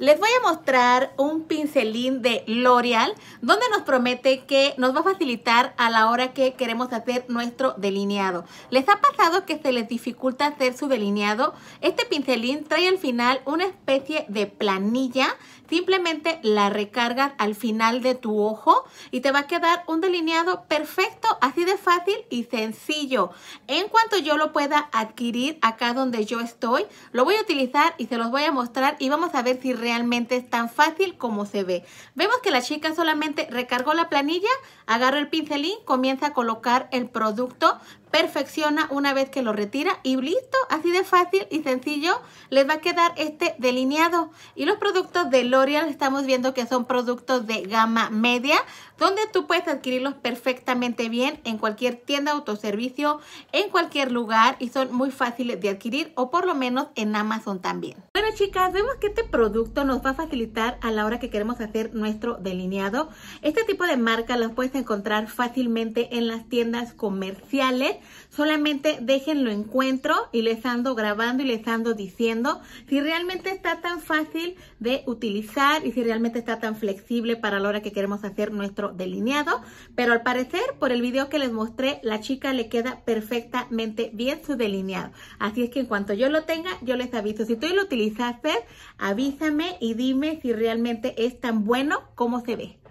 Les voy a mostrar un pincelín de L'Oreal donde nos promete que nos va a facilitar a la hora que queremos hacer nuestro delineado. ¿Les ha pasado que se les dificulta hacer su delineado? Este pincelín trae al final una especie de planilla. Simplemente la recargas al final de tu ojo y te va a quedar un delineado perfecto, así de fácil y sencillo. En cuanto yo lo pueda adquirir acá donde yo estoy, lo voy a utilizar y se los voy a mostrar y vamos a ver si realmente realmente es tan fácil como se ve. Vemos que la chica solamente recargó la planilla, agarró el pincelín, comienza a colocar el producto, perfecciona una vez que lo retira y listo, así de fácil y sencillo les va a quedar este delineado. Y los productos de L'Oreal estamos viendo que son productos de gama media, donde tú puedes adquirirlos perfectamente bien en cualquier tienda de autoservicio, en cualquier lugar y son muy fáciles de adquirir o por lo menos en Amazon también. Bueno chicas, vemos que este producto nos va a facilitar a la hora que queremos hacer nuestro delineado. Este tipo de marca los puedes encontrar fácilmente en las tiendas comerciales Solamente déjenlo encuentro y les ando grabando y les ando diciendo si realmente está tan fácil de utilizar y si realmente está tan flexible para la hora que queremos hacer nuestro delineado. Pero al parecer, por el video que les mostré, la chica le queda perfectamente bien su delineado. Así es que en cuanto yo lo tenga, yo les aviso. Si tú lo utilizaste, avísame y dime si realmente es tan bueno como se ve.